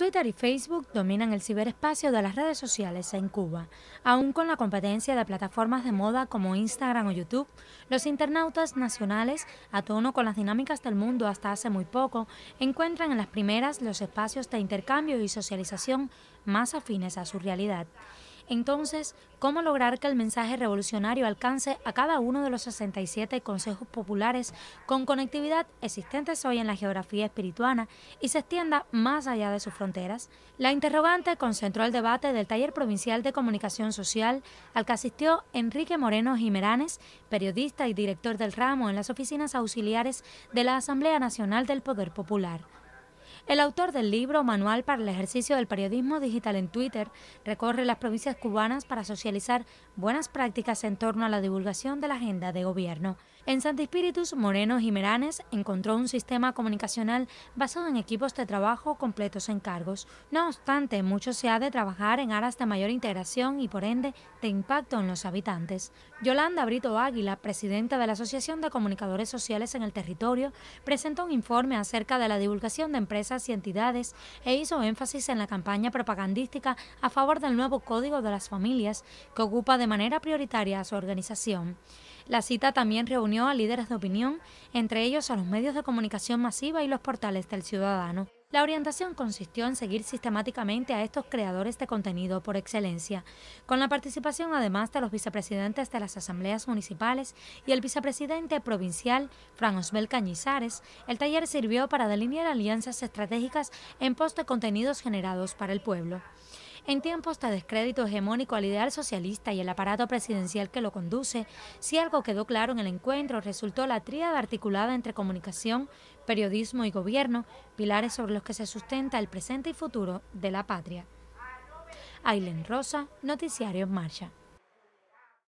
Twitter y Facebook dominan el ciberespacio de las redes sociales en Cuba. Aún con la competencia de plataformas de moda como Instagram o YouTube, los internautas nacionales, a tono con las dinámicas del mundo hasta hace muy poco, encuentran en las primeras los espacios de intercambio y socialización más afines a su realidad. Entonces, ¿cómo lograr que el mensaje revolucionario alcance a cada uno de los 67 consejos populares con conectividad existentes hoy en la geografía espirituana y se extienda más allá de sus fronteras? La interrogante concentró el debate del Taller Provincial de Comunicación Social al que asistió Enrique Moreno Jiménez, periodista y director del ramo en las oficinas auxiliares de la Asamblea Nacional del Poder Popular. El autor del libro Manual para el ejercicio del periodismo digital en Twitter recorre las provincias cubanas para socializar buenas prácticas en torno a la divulgación de la agenda de gobierno. En Santi Spiritus, Moreno Jiménez encontró un sistema comunicacional basado en equipos de trabajo completos en cargos. No obstante, mucho se ha de trabajar en aras de mayor integración y, por ende, de impacto en los habitantes. Yolanda Brito Águila, presidenta de la Asociación de Comunicadores Sociales en el Territorio, presentó un informe acerca de la divulgación de empresas y entidades e hizo énfasis en la campaña propagandística a favor del nuevo Código de las Familias, que ocupa de manera prioritaria a su organización. La cita también reunió a líderes de opinión, entre ellos a los medios de comunicación masiva y los portales del ciudadano. La orientación consistió en seguir sistemáticamente a estos creadores de contenido por excelencia, con la participación además de los vicepresidentes de las asambleas municipales y el vicepresidente provincial, Fran Osbel Cañizares, el taller sirvió para delinear alianzas estratégicas en pos de contenidos generados para el pueblo. En tiempos de descrédito hegemónico al ideal socialista y el aparato presidencial que lo conduce, si algo quedó claro en el encuentro resultó la tríada articulada entre comunicación, periodismo y gobierno, pilares sobre los que se sustenta el presente y futuro de la patria. Ailen Rosa, Noticiario en Marcha.